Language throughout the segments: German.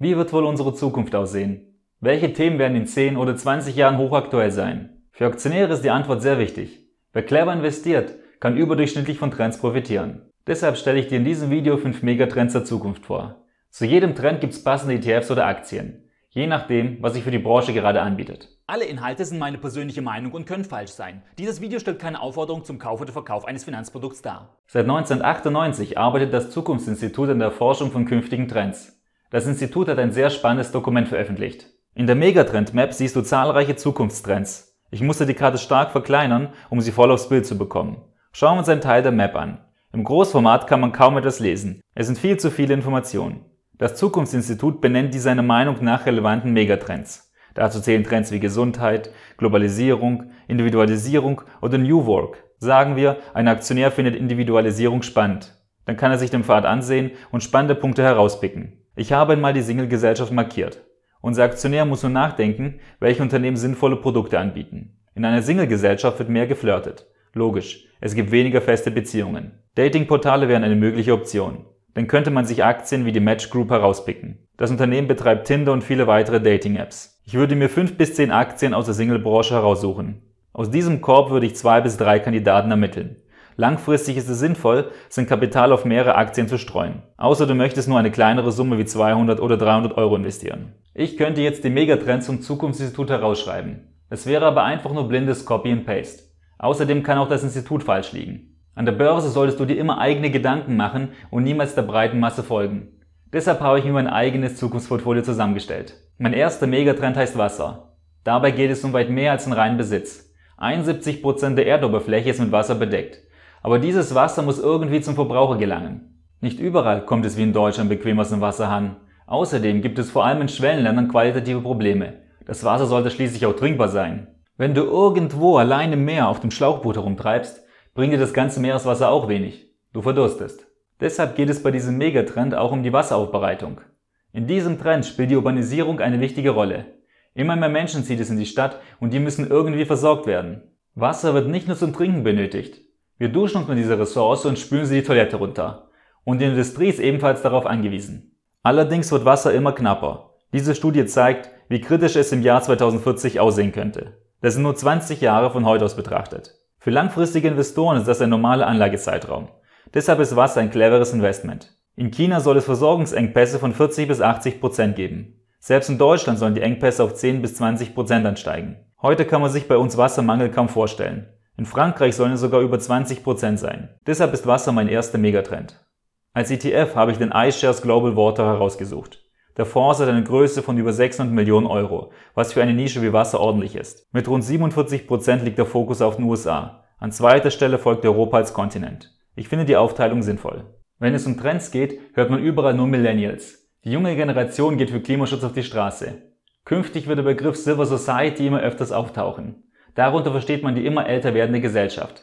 Wie wird wohl unsere Zukunft aussehen? Welche Themen werden in 10 oder 20 Jahren hochaktuell sein? Für Aktionäre ist die Antwort sehr wichtig. Wer clever investiert, kann überdurchschnittlich von Trends profitieren. Deshalb stelle ich dir in diesem Video 5 Megatrends der Zukunft vor. Zu jedem Trend gibt es passende ETFs oder Aktien, je nachdem, was sich für die Branche gerade anbietet. Alle Inhalte sind meine persönliche Meinung und können falsch sein. Dieses Video stellt keine Aufforderung zum Kauf oder Verkauf eines Finanzprodukts dar. Seit 1998 arbeitet das Zukunftsinstitut an der Forschung von künftigen Trends. Das Institut hat ein sehr spannendes Dokument veröffentlicht. In der Megatrend Map siehst du zahlreiche Zukunftstrends. Ich musste die Karte stark verkleinern, um sie voll aufs Bild zu bekommen. Schauen wir uns einen Teil der Map an. Im Großformat kann man kaum etwas lesen. Es sind viel zu viele Informationen. Das Zukunftsinstitut benennt die seiner Meinung nach relevanten Megatrends. Dazu zählen Trends wie Gesundheit, Globalisierung, Individualisierung oder New Work. Sagen wir, ein Aktionär findet Individualisierung spannend. Dann kann er sich den Pfad ansehen und spannende Punkte herauspicken. Ich habe einmal die Single-Gesellschaft markiert. Unser Aktionär muss nun nachdenken, welche Unternehmen sinnvolle Produkte anbieten. In einer Single-Gesellschaft wird mehr geflirtet. Logisch, es gibt weniger feste Beziehungen. Dating-Portale wären eine mögliche Option. Dann könnte man sich Aktien wie die Match Group herauspicken. Das Unternehmen betreibt Tinder und viele weitere Dating-Apps. Ich würde mir fünf bis zehn Aktien aus der Single-Branche heraussuchen. Aus diesem Korb würde ich zwei bis drei Kandidaten ermitteln. Langfristig ist es sinnvoll, sein Kapital auf mehrere Aktien zu streuen. Außer du möchtest nur eine kleinere Summe wie 200 oder 300 Euro investieren. Ich könnte jetzt die Megatrends zum Zukunftsinstitut herausschreiben. Es wäre aber einfach nur blindes Copy and Paste. Außerdem kann auch das Institut falsch liegen. An der Börse solltest du dir immer eigene Gedanken machen und niemals der breiten Masse folgen. Deshalb habe ich mir mein eigenes Zukunftsportfolio zusammengestellt. Mein erster Megatrend heißt Wasser. Dabei geht es um weit mehr als einen reinen Besitz. 71% der Erdoberfläche ist mit Wasser bedeckt. Aber dieses Wasser muss irgendwie zum Verbraucher gelangen. Nicht überall kommt es wie in Deutschland bequem aus dem Wasserhahn. Außerdem gibt es vor allem in Schwellenländern qualitative Probleme. Das Wasser sollte schließlich auch trinkbar sein. Wenn du irgendwo allein im Meer auf dem Schlauchboot herumtreibst, bringt dir das ganze Meereswasser auch wenig. Du verdurstest. Deshalb geht es bei diesem Megatrend auch um die Wasseraufbereitung. In diesem Trend spielt die Urbanisierung eine wichtige Rolle. Immer mehr Menschen zieht es in die Stadt und die müssen irgendwie versorgt werden. Wasser wird nicht nur zum Trinken benötigt. Wir duschen uns mit dieser Ressource und spülen sie die Toilette runter. Und die Industrie ist ebenfalls darauf angewiesen. Allerdings wird Wasser immer knapper. Diese Studie zeigt, wie kritisch es im Jahr 2040 aussehen könnte. Das sind nur 20 Jahre von heute aus betrachtet. Für langfristige Investoren ist das ein normaler Anlagezeitraum. Deshalb ist Wasser ein cleveres Investment. In China soll es Versorgungsengpässe von 40 bis 80 Prozent geben. Selbst in Deutschland sollen die Engpässe auf 10 bis 20 Prozent ansteigen. Heute kann man sich bei uns Wassermangel kaum vorstellen. In Frankreich sollen es sogar über 20% sein. Deshalb ist Wasser mein erster Megatrend. Als ETF habe ich den iShares Global Water herausgesucht. Der Fonds hat eine Größe von über 600 Millionen Euro, was für eine Nische wie Wasser ordentlich ist. Mit rund 47% liegt der Fokus auf den USA. An zweiter Stelle folgt Europa als Kontinent. Ich finde die Aufteilung sinnvoll. Wenn es um Trends geht, hört man überall nur Millennials. Die junge Generation geht für Klimaschutz auf die Straße. Künftig wird der Begriff Silver Society immer öfters auftauchen. Darunter versteht man die immer älter werdende Gesellschaft.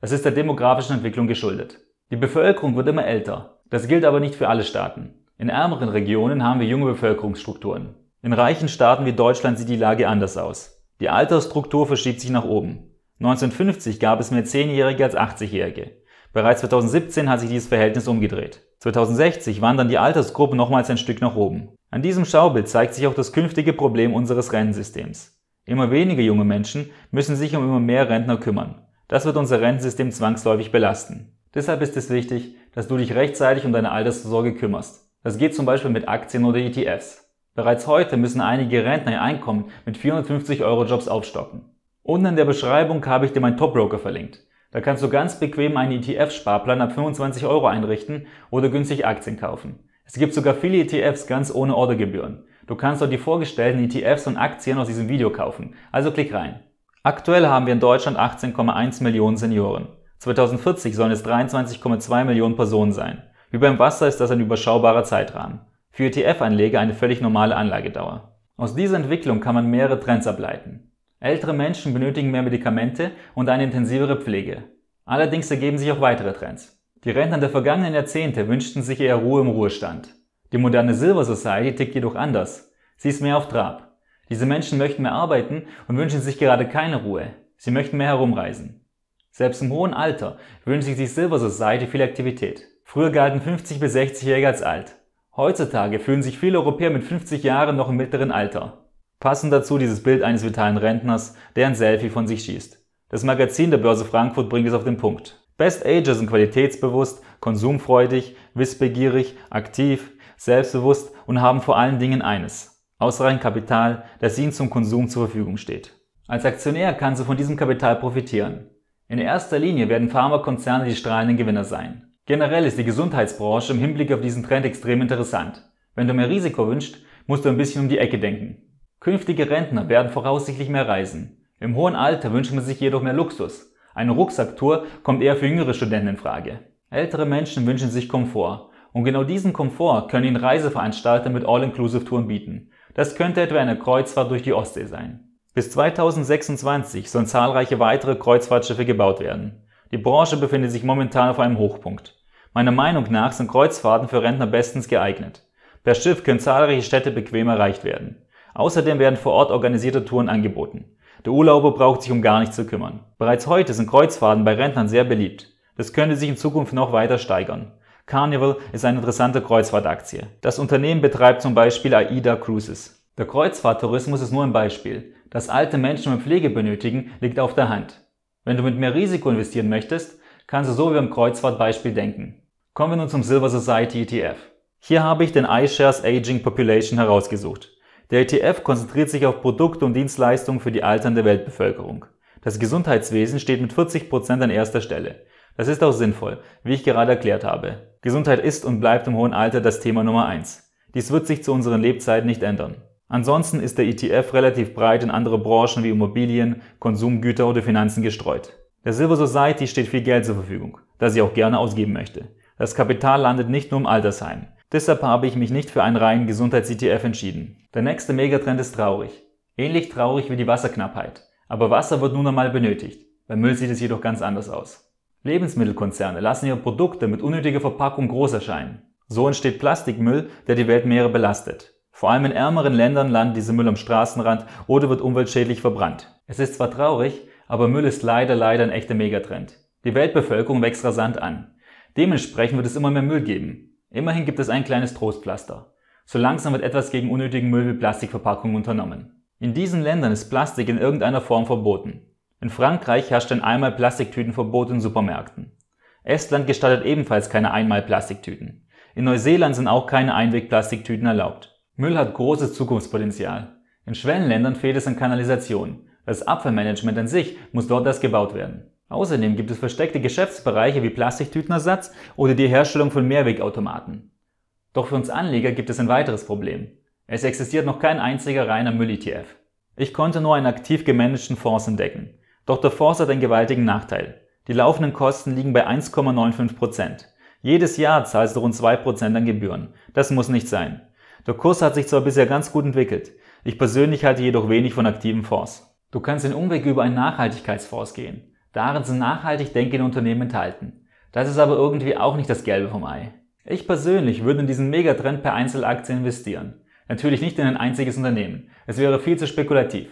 Das ist der demografischen Entwicklung geschuldet. Die Bevölkerung wird immer älter. Das gilt aber nicht für alle Staaten. In ärmeren Regionen haben wir junge Bevölkerungsstrukturen. In reichen Staaten wie Deutschland sieht die Lage anders aus. Die Altersstruktur verschiebt sich nach oben. 1950 gab es mehr 10-Jährige als 80-Jährige. Bereits 2017 hat sich dieses Verhältnis umgedreht. 2060 wandern die Altersgruppen nochmals ein Stück nach oben. An diesem Schaubild zeigt sich auch das künftige Problem unseres Rennsystems. Immer weniger junge Menschen müssen sich um immer mehr Rentner kümmern. Das wird unser Rentensystem zwangsläufig belasten. Deshalb ist es wichtig, dass du dich rechtzeitig um deine Altersvorsorge kümmerst. Das geht zum Beispiel mit Aktien oder ETFs. Bereits heute müssen einige Rentner ihr Einkommen mit 450 Euro Jobs aufstocken. Unten in der Beschreibung habe ich dir meinen Topbroker verlinkt. Da kannst du ganz bequem einen ETF-Sparplan ab 25 Euro einrichten oder günstig Aktien kaufen. Es gibt sogar viele ETFs ganz ohne Ordergebühren. Du kannst dort die vorgestellten ETFs und Aktien aus diesem Video kaufen. Also klick rein. Aktuell haben wir in Deutschland 18,1 Millionen Senioren. 2040 sollen es 23,2 Millionen Personen sein. Wie beim Wasser ist das ein überschaubarer Zeitrahmen. Für ETF-Anleger eine völlig normale Anlagedauer. Aus dieser Entwicklung kann man mehrere Trends ableiten. Ältere Menschen benötigen mehr Medikamente und eine intensivere Pflege. Allerdings ergeben sich auch weitere Trends. Die Rentner der vergangenen Jahrzehnte wünschten sich eher Ruhe im Ruhestand. Die moderne Silver Society tickt jedoch anders. Sie ist mehr auf Trab. Diese Menschen möchten mehr arbeiten und wünschen sich gerade keine Ruhe. Sie möchten mehr herumreisen. Selbst im hohen Alter wünscht sich die Silver Society viel Aktivität. Früher galten 50 bis 60-Jährige als alt. Heutzutage fühlen sich viele Europäer mit 50 Jahren noch im mittleren Alter. Passend dazu dieses Bild eines vitalen Rentners, der ein Selfie von sich schießt. Das Magazin der Börse Frankfurt bringt es auf den Punkt. Best Ager sind qualitätsbewusst, konsumfreudig, wissbegierig, aktiv, selbstbewusst und haben vor allen Dingen eines, ausreichend Kapital, das ihnen zum Konsum zur Verfügung steht. Als Aktionär kannst du von diesem Kapital profitieren. In erster Linie werden Pharmakonzerne die strahlenden Gewinner sein. Generell ist die Gesundheitsbranche im Hinblick auf diesen Trend extrem interessant. Wenn du mehr Risiko wünschst, musst du ein bisschen um die Ecke denken. Künftige Rentner werden voraussichtlich mehr reisen. Im hohen Alter wünscht man sich jedoch mehr Luxus. Eine Rucksacktour kommt eher für jüngere Studenten in Frage. Ältere Menschen wünschen sich Komfort und genau diesen Komfort können Ihnen Reiseveranstalter mit All-Inclusive-Touren bieten. Das könnte etwa eine Kreuzfahrt durch die Ostsee sein. Bis 2026 sollen zahlreiche weitere Kreuzfahrtschiffe gebaut werden. Die Branche befindet sich momentan auf einem Hochpunkt. Meiner Meinung nach sind Kreuzfahrten für Rentner bestens geeignet. Per Schiff können zahlreiche Städte bequem erreicht werden. Außerdem werden vor Ort organisierte Touren angeboten. Der Urlauber braucht sich um gar nichts zu kümmern. Bereits heute sind Kreuzfahrten bei Rentnern sehr beliebt. Das könnte sich in Zukunft noch weiter steigern. Carnival ist eine interessante Kreuzfahrtaktie. Das Unternehmen betreibt zum Beispiel AIDA Cruises. Der Kreuzfahrttourismus ist nur ein Beispiel. Dass alte Menschen mehr Pflege benötigen, liegt auf der Hand. Wenn du mit mehr Risiko investieren möchtest, kannst du so wie beim Kreuzfahrtbeispiel denken. Kommen wir nun zum Silver Society ETF. Hier habe ich den iShares Aging Population herausgesucht. Der ETF konzentriert sich auf Produkte und Dienstleistungen für die alternde Weltbevölkerung. Das Gesundheitswesen steht mit 40% an erster Stelle. Das ist auch sinnvoll, wie ich gerade erklärt habe. Gesundheit ist und bleibt im hohen Alter das Thema Nummer eins. Dies wird sich zu unseren Lebzeiten nicht ändern. Ansonsten ist der ETF relativ breit in andere Branchen wie Immobilien, Konsumgüter oder Finanzen gestreut. Der Silver Society steht viel Geld zur Verfügung, das sie auch gerne ausgeben möchte. Das Kapital landet nicht nur im Altersheim. Deshalb habe ich mich nicht für einen reinen Gesundheits-ETF entschieden. Der nächste Megatrend ist traurig. Ähnlich traurig wie die Wasserknappheit. Aber Wasser wird nun einmal benötigt. Beim Müll sieht es jedoch ganz anders aus. Lebensmittelkonzerne lassen ihre Produkte mit unnötiger Verpackung groß erscheinen. So entsteht Plastikmüll, der die Weltmeere belastet. Vor allem in ärmeren Ländern landet dieser Müll am Straßenrand oder wird umweltschädlich verbrannt. Es ist zwar traurig, aber Müll ist leider, leider ein echter Megatrend. Die Weltbevölkerung wächst rasant an. Dementsprechend wird es immer mehr Müll geben. Immerhin gibt es ein kleines Trostpflaster. So langsam wird etwas gegen unnötigen Müll wie Plastikverpackungen unternommen. In diesen Ländern ist Plastik in irgendeiner Form verboten. In Frankreich herrscht ein Einmal-Plastiktütenverbot in Supermärkten. Estland gestattet ebenfalls keine Einmal-Plastiktüten. In Neuseeland sind auch keine Einwegplastiktüten erlaubt. Müll hat großes Zukunftspotenzial. In Schwellenländern fehlt es an Kanalisation. Das Abfallmanagement an sich muss dort erst gebaut werden. Außerdem gibt es versteckte Geschäftsbereiche wie Plastiktütenersatz oder die Herstellung von Mehrwegautomaten. Doch für uns Anleger gibt es ein weiteres Problem. Es existiert noch kein einziger reiner Müll-ETF. Ich konnte nur einen aktiv gemanagten Fonds entdecken. Doch der DeForce hat einen gewaltigen Nachteil. Die laufenden Kosten liegen bei 1,95 Prozent. Jedes Jahr zahlst du rund 2 Prozent an Gebühren. Das muss nicht sein. Der Kurs hat sich zwar bisher ganz gut entwickelt. Ich persönlich halte jedoch wenig von aktiven Fonds. Du kannst den Umweg über einen Nachhaltigkeitsfonds gehen. Darin sind nachhaltig denkende Unternehmen enthalten. Das ist aber irgendwie auch nicht das Gelbe vom Ei. Ich persönlich würde in diesen Megatrend per Einzelaktie investieren. Natürlich nicht in ein einziges Unternehmen. Es wäre viel zu spekulativ.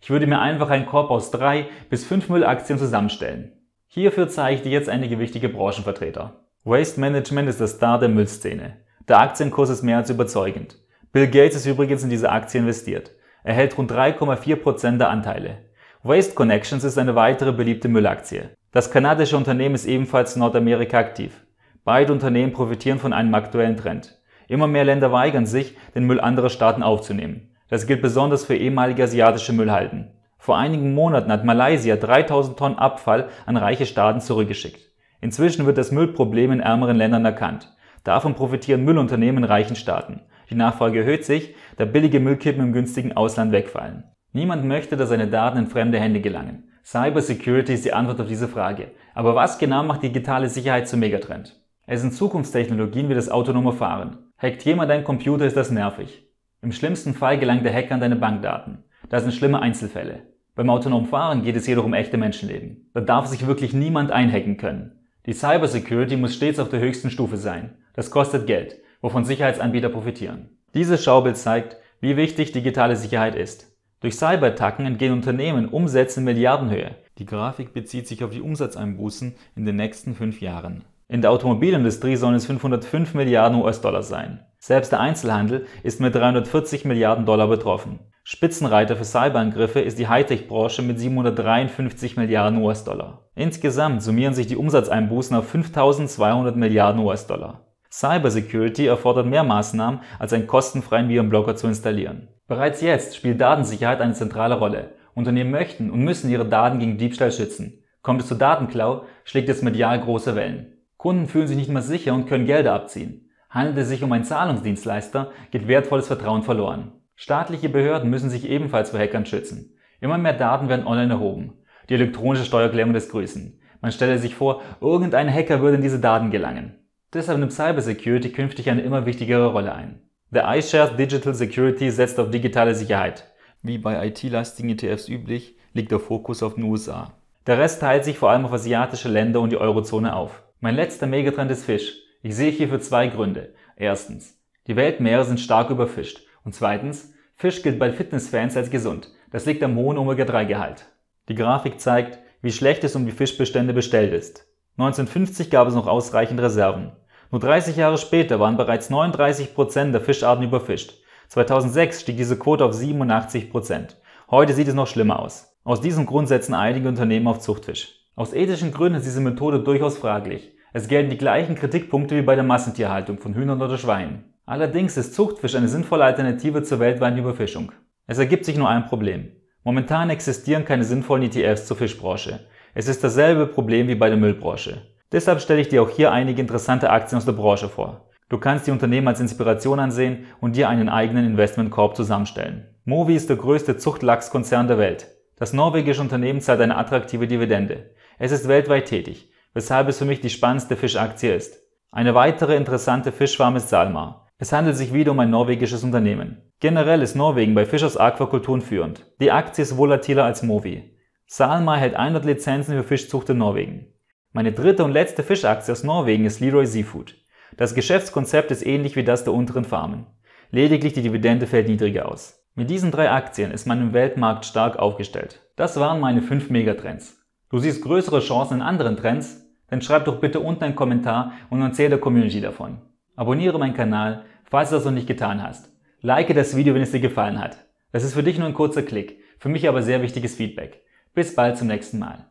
Ich würde mir einfach einen Korb aus drei bis fünf Müllaktien zusammenstellen. Hierfür zeige ich dir jetzt einige wichtige Branchenvertreter. Waste Management ist der Star der Müllszene. Der Aktienkurs ist mehr als überzeugend. Bill Gates ist übrigens in diese Aktie investiert. Er hält rund 3,4% der Anteile. Waste Connections ist eine weitere beliebte Müllaktie. Das kanadische Unternehmen ist ebenfalls in Nordamerika aktiv. Beide Unternehmen profitieren von einem aktuellen Trend. Immer mehr Länder weigern sich, den Müll anderer Staaten aufzunehmen. Das gilt besonders für ehemalige asiatische Müllhalden. Vor einigen Monaten hat Malaysia 3000 Tonnen Abfall an reiche Staaten zurückgeschickt. Inzwischen wird das Müllproblem in ärmeren Ländern erkannt. Davon profitieren Müllunternehmen in reichen Staaten. Die Nachfrage erhöht sich, da billige Müllkippen im günstigen Ausland wegfallen. Niemand möchte, dass seine Daten in fremde Hände gelangen. Cybersecurity ist die Antwort auf diese Frage. Aber was genau macht digitale Sicherheit zum Megatrend? Es sind Zukunftstechnologien wie das autonome Fahren. Hackt jemand deinen Computer, ist das nervig. Im schlimmsten Fall gelangt der Hacker an deine Bankdaten. Das sind schlimme Einzelfälle. Beim autonomen Fahren geht es jedoch um echte Menschenleben. Da darf sich wirklich niemand einhacken können. Die Cybersecurity muss stets auf der höchsten Stufe sein. Das kostet Geld, wovon Sicherheitsanbieter profitieren. Dieses Schaubild zeigt, wie wichtig digitale Sicherheit ist. Durch Cyberattacken entgehen Unternehmen Umsätze in Milliardenhöhe. Die Grafik bezieht sich auf die Umsatzeinbußen in den nächsten fünf Jahren. In der Automobilindustrie sollen es 505 Milliarden US-Dollar sein. Selbst der Einzelhandel ist mit 340 Milliarden Dollar betroffen. Spitzenreiter für Cyberangriffe ist die Hightech-Branche mit 753 Milliarden US-Dollar. Insgesamt summieren sich die Umsatzeinbußen auf 5200 Milliarden US-Dollar. Cybersecurity erfordert mehr Maßnahmen, als einen kostenfreien Virenblocker zu installieren. Bereits jetzt spielt Datensicherheit eine zentrale Rolle. Unternehmen möchten und müssen ihre Daten gegen Diebstahl schützen. Kommt es zu Datenklau, schlägt es medial große Wellen. Kunden fühlen sich nicht mehr sicher und können Gelder abziehen. Handelt es sich um einen Zahlungsdienstleister, geht wertvolles Vertrauen verloren. Staatliche Behörden müssen sich ebenfalls vor Hackern schützen. Immer mehr Daten werden online erhoben. Die elektronische Steuererklärung des Grüßen. Man stelle sich vor, irgendein Hacker würde in diese Daten gelangen. Deshalb nimmt Cybersecurity künftig eine immer wichtigere Rolle ein. Der iShares Digital Security setzt auf digitale Sicherheit. Wie bei IT-lastigen ETFs üblich, liegt der Fokus auf den USA. Der Rest teilt sich vor allem auf asiatische Länder und die Eurozone auf. Mein letzter Megatrend ist Fisch. Ich sehe hierfür zwei Gründe. Erstens, die Weltmeere sind stark überfischt. Und zweitens, Fisch gilt bei Fitnessfans als gesund. Das liegt am hohen Omega-3-Gehalt. Die Grafik zeigt, wie schlecht es um die Fischbestände bestellt ist. 1950 gab es noch ausreichend Reserven. Nur 30 Jahre später waren bereits 39% der Fischarten überfischt. 2006 stieg diese Quote auf 87%. Heute sieht es noch schlimmer aus. Aus diesem Grund setzen einige Unternehmen auf Zuchtfisch. Aus ethischen Gründen ist diese Methode durchaus fraglich. Es gelten die gleichen Kritikpunkte wie bei der Massentierhaltung von Hühnern oder Schweinen. Allerdings ist Zuchtfisch eine sinnvolle Alternative zur weltweiten Überfischung. Es ergibt sich nur ein Problem. Momentan existieren keine sinnvollen ETFs zur Fischbranche. Es ist dasselbe Problem wie bei der Müllbranche. Deshalb stelle ich dir auch hier einige interessante Aktien aus der Branche vor. Du kannst die Unternehmen als Inspiration ansehen und dir einen eigenen Investmentkorb zusammenstellen. Movi ist der größte Zuchtlachskonzern der Welt. Das norwegische Unternehmen zahlt eine attraktive Dividende. Es ist weltweit tätig weshalb es für mich die spannendste Fischaktie ist. Eine weitere interessante Fischfarm ist Salma. Es handelt sich wieder um ein norwegisches Unternehmen. Generell ist Norwegen bei Fisch aus Aquakulturen führend. Die Aktie ist volatiler als Movi. Salma hält 100 Lizenzen für Fischzucht in Norwegen. Meine dritte und letzte Fischaktie aus Norwegen ist Leroy Seafood. Das Geschäftskonzept ist ähnlich wie das der unteren Farmen. Lediglich die Dividende fällt niedriger aus. Mit diesen drei Aktien ist man im Weltmarkt stark aufgestellt. Das waren meine fünf Megatrends. Du siehst größere Chancen in anderen Trends, dann schreib doch bitte unten einen Kommentar und erzähl der Community davon. Abonniere meinen Kanal, falls du das noch nicht getan hast. Like das Video, wenn es dir gefallen hat. Das ist für dich nur ein kurzer Klick, für mich aber sehr wichtiges Feedback. Bis bald zum nächsten Mal.